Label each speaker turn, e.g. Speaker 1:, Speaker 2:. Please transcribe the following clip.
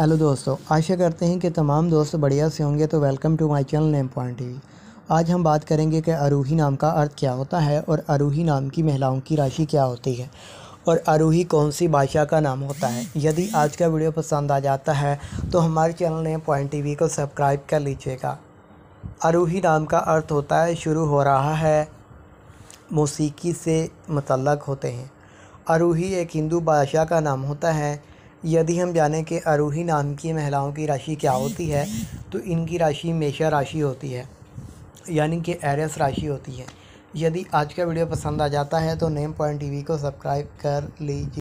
Speaker 1: hello दोस्तों आशा करते हैं कि तमाम दोस्त बढ़िया से होंगे तो welcome to my channel name point T आज हम बात करेंगे कि अरूही नाम का अर्थ क्या होता है और अरूही नाम की महिलाओं की राशि क्या होती है और अरूही कौन सी भाषा का नाम होता है यदि आज का वीडियो पसंद आ जाता है तो हमारे चैनल नेम पॉइंट टी को सब्सक्राइब कर लीजिएगा अरूही नाम का अर्थ होता है शुरू हो रहा है मौसीकी से मतलब होते हैं अरूही एक हिंदू भाषा का नाम होता है यदि हम जानें कि अरूही नाम की महिलाओं की राशि क्या होती है तो इनकी राशि मेषा राशि होती है यानी कि एरस राशि होती है यदि आज का वीडियो पसंद आ जाता है तो नेम पॉइंट टीवी को सब्सक्राइब कर लीजिए